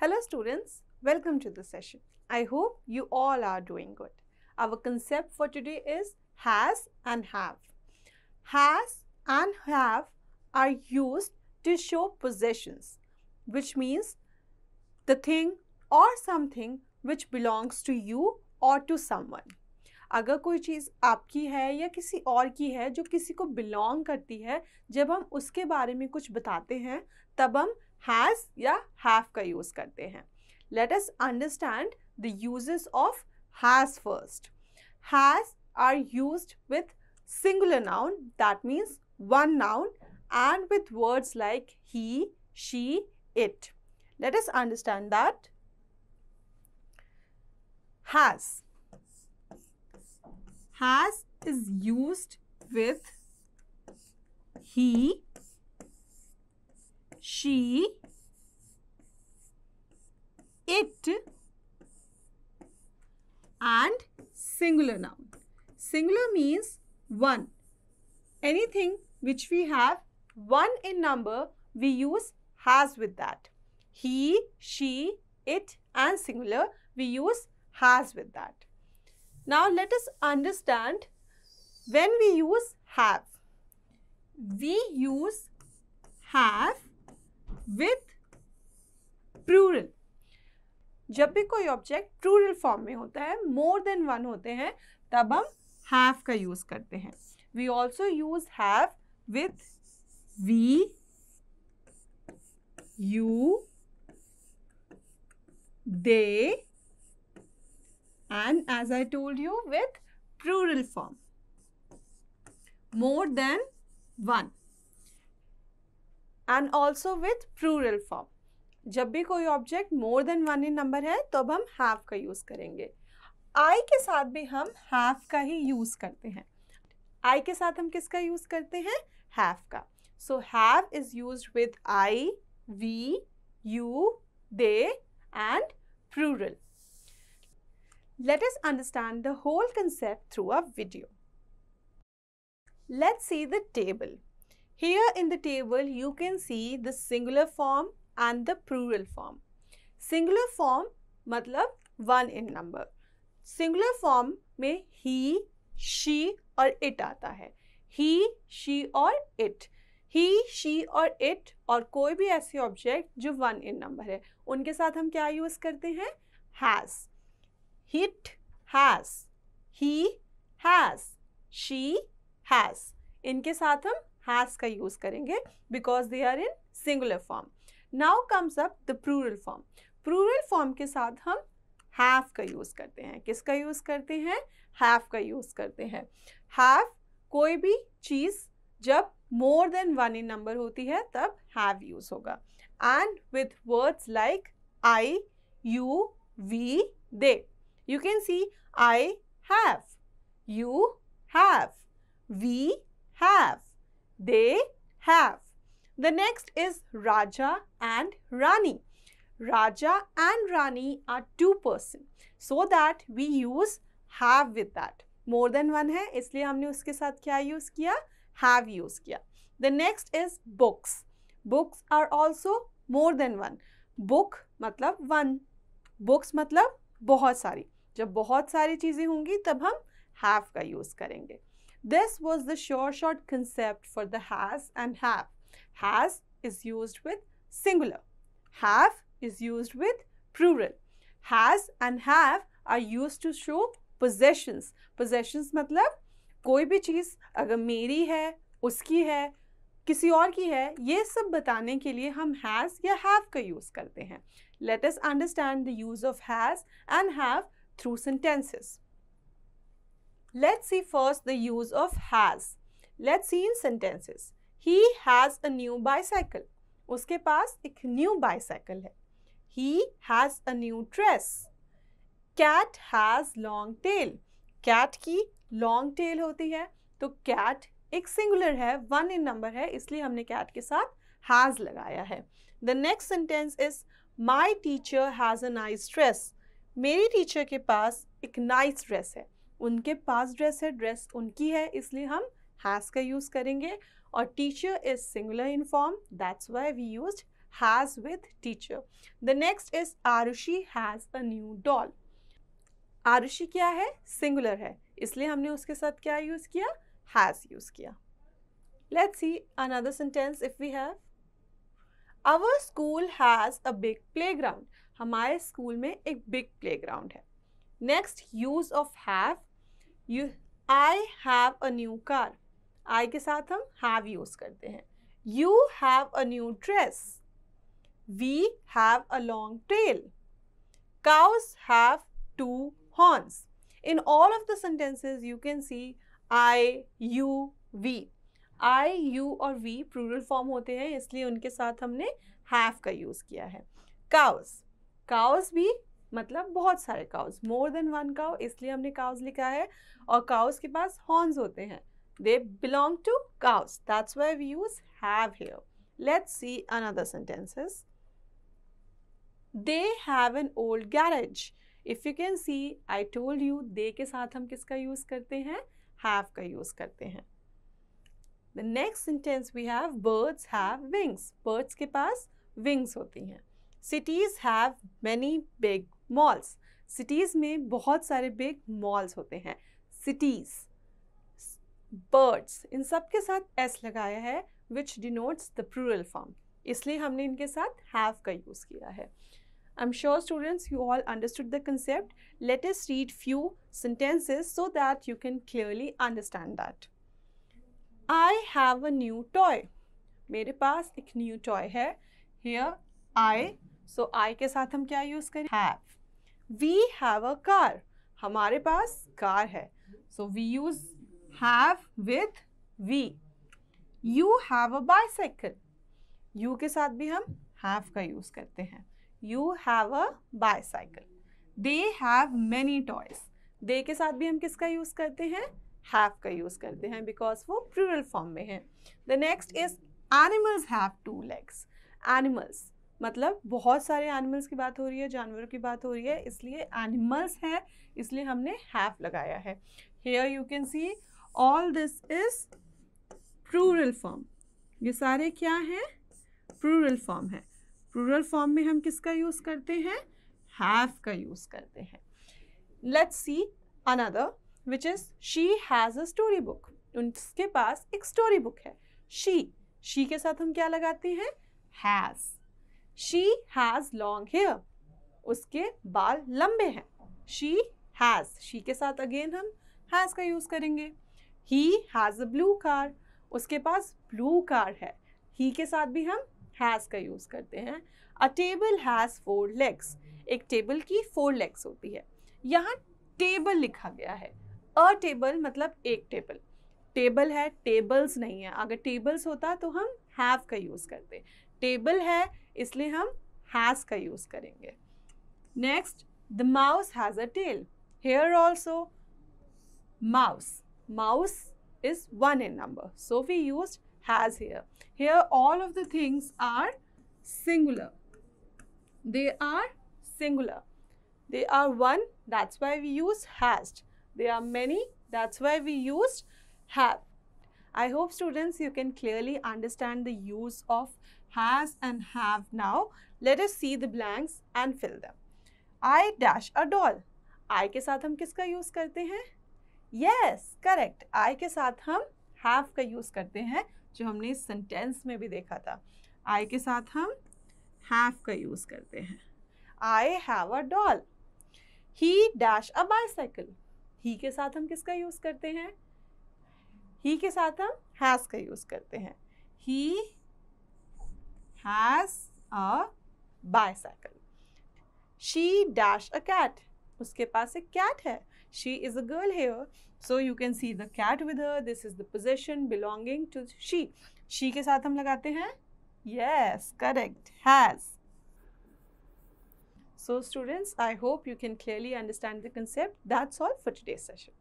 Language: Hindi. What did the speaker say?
Hello students, welcome to the session. I hope you all are doing good. Our concept for today is has and have. Has and have are used to show possessions, which means the thing or something which belongs to you or to someone. अगर कोई चीज़ आपकी है या किसी और की है जो किसी को बिलोंग करती है जब हम उसके बारे में कुछ बताते हैं तब हम Has या have का use करते हैं Let us understand the uses of has first. Has are used with singular noun that means one noun and with words like he she it let us understand that has has is used with he she, it and singular noun. Singular means one. Anything which we have one in number, we use has with that. He, she, it and singular, we use has with that. Now, let us understand when we use have. We use have with plural जब भी कोई ऑब्जेक्ट प्रूरल फॉर्म में होता है मोर देन वन होते हैं तब हम हैव का यूज़ करते हैं we also use have with we you they and as I told you with plural form more then one and also with plural form जब भी कोई object more then one in number है तो अब हम हैव का यूज़ करेंगे आई के साथ भी हम हैव का ही यूज़ करते हैं आई के साथ हम किसका यूज़ करते हैं हैव का so have is use with I we you they and plural let's understand the whole concept through a video let see the table Here in the table, you can see the singular form and the plural form. Singular form मतलब वन इन नंबर सिंगुलर फॉर्म में ही शी और इट आता है ही शी और इट ही शी और इट और कोई भी ऐसे ऑब्जेक्ट जो वन इन नंबर है उनके साथ हम क्या यूज़ करते हैं has it has he has she has इनके साथ हम हैज़ का यूज़ करेंगे because they are in singular form now comes up the plural form plural form के साथ हम हैव का यूज़ करते हैं किसका यूज़ करते हैं हैव का यूज़ करते हैं हैव कोई भी चीज़ जब मोर देन वन इन नंबर होती है तब हैव यूज़ होगा and with words like I you we they you can see I have you have we have they have the next is Raja and Rani Raja and Rani are two person so that we use have with that. More then one है इसलिए हमने उसके साथ क्या यूज़ किया हैव यूज़ किया the next is books books are also more then one book मतलब वन बुक्स मतलब बहुत सारी जब बहुत सारी चीज़ें होंगी तब हम हैव का यूज़ करेंगे this was the sure short concept for the has and have has is use with singular have is use with plural has and have are use to show possessions possessions मतलब कोई भी चीज़ अगर मेरी है उसकी है किसी और की है ये सब बताने के लिए हम हैज़ या हैव का यूज़ करते हैं let us understand the use of has and have through sentences Let's see first the use of has. Let's see in sentences. He has a new bicycle. उसके पास एक न्यू बाइसाइकिल है he has a new dress cat has long tail cat की लॉन्ग टेल होती है तो कैट एक सिंगुलर है वन इन नंबर है इसलिए हमने कैट के साथ हैज़ लगाया है the next sentence is my teacher has a nice dress मेरी टीचर के पास एक नाइस nice ड्रेस है उनके पास ड्रेस है ड्रेस उनकी है इसलिए हम हैज़ का यूज़ करेंगे और teacher is singular in form that's why we use has with teacher the next is Arushi has a new doll Arushi क्या है सिंगुलर है इसलिए हमने उसके साथ क्या यूज़ किया हैज़ यूज़ किया let's see another sentence if we have our school has a big playground हमारे स्कूल में एक प्ले ग्राउंड है next use of have you I have a new car I के साथ हम हैव यूज करते हैं you have a new dress we have a long tail cows have two horns in all of the sentences you can see I you we I you और वी प्रूरल फॉर्म होते हैं इसलिए उनके साथ हमने हैव का यूज किया है काउस काउस भी मतलब बहुत सारे cows more then one cow इसलिए हमने काउज लिखा है और काउज के पास हॉर्न्स होते हैं they belong to cows that's why we use have here let's see another sentences they have an old garage if you can see I told you they के साथ हम किसका यूज करते हैं हैव का यूज करते हैं the next sentence we have birds have wings birds के पास विंग्स होती हैं cities have many big malls cities में बहुत सारे बिग मॉल्स होते हैं सिटीज़ बर्ड्स इन सब के साथ एस लगाया है which denotes the plural form इसलिए हमने इनके साथ हैव का यूज़ किया है I am sure students you all understood the concept let's read few sentences so that you can clearly understand that I have a new toy मेरे पास एक न्यू टॉय है हेयर आई सो आई के साथ हम क्या यूज़ करें have we have a car हमारे पास कार है सो we use have with we you have a bicycle you के साथ भी हम हैव का यूज़ करते हैं you have a bicycle they have many toys they के साथ भी हम किसका यूज़ करते हैं हैव का यूज़ करते हैं बिकॉज वो प्रूरल फॉर्म में है the next is animals have two legs animals मतलब बहुत सारे एनिमल्स की बात हो रही है जानवरों की बात हो रही है इसलिए एनिमल्स हैं इसलिए हमने हैव लगाया है here you can see all this is plural form ये सारे क्या हैं प्रूरल फॉर्म है प्रूरल फॉर्म में हम किसका यूज़ करते हैं हैव का यूज़ करते हैं let's see another which is she has a story book उनके पास एक स्टोरी बुक है शी शी के साथ हम क्या लगाते हैं has she has long hair उसके बाल लंबे हैं शी हैज़ शी के साथ अगेन हम हैज़ का यूज़ करेंगे he has a blue car उसके पास ब्लू कार है ही के साथ भी हम हैज़ का यूज़ करते हैं a table has four legs एक टेबल की फोर लेग्स होती है यहाँ टेबल लिखा गया है अ टेबल मतलब एक टेबल टेबल है टेबल्स नहीं है अगर टेबल्स होता तो हम हैव का यूज़ करते टेबल है इसलिए हम हैज का यूज करेंगे next the mouse has a tail here also mouse mouse is one in number so we use has here here all of the things are singular they are singular they are one that's why we use has they are many that's why we use have I hope students you can clearly understand the use of has and have now. Let us see the blanks and fill them. I dash a doll. I के साथ हम किसका यूज़ करते हैं यस करेक्ट आई के साथ हम हैव का यूज़ करते हैं जो हमने सेंटेंस में भी देखा था आई के साथ हम हैव का यूज़ करते हैं I have a doll he has a bicycle he के साथ हम किसका यूज़ करते हैं ही के साथ हम हैज़ का यूज़ करते हैं he has a bicycle she has a cat उसके पास एक कैट है she is a girl here so you can see the cat with her this is the position belonging to she she के साथ हम लगाते हैं yes correct has so students I hope you can clearly understand the concept that's all for today session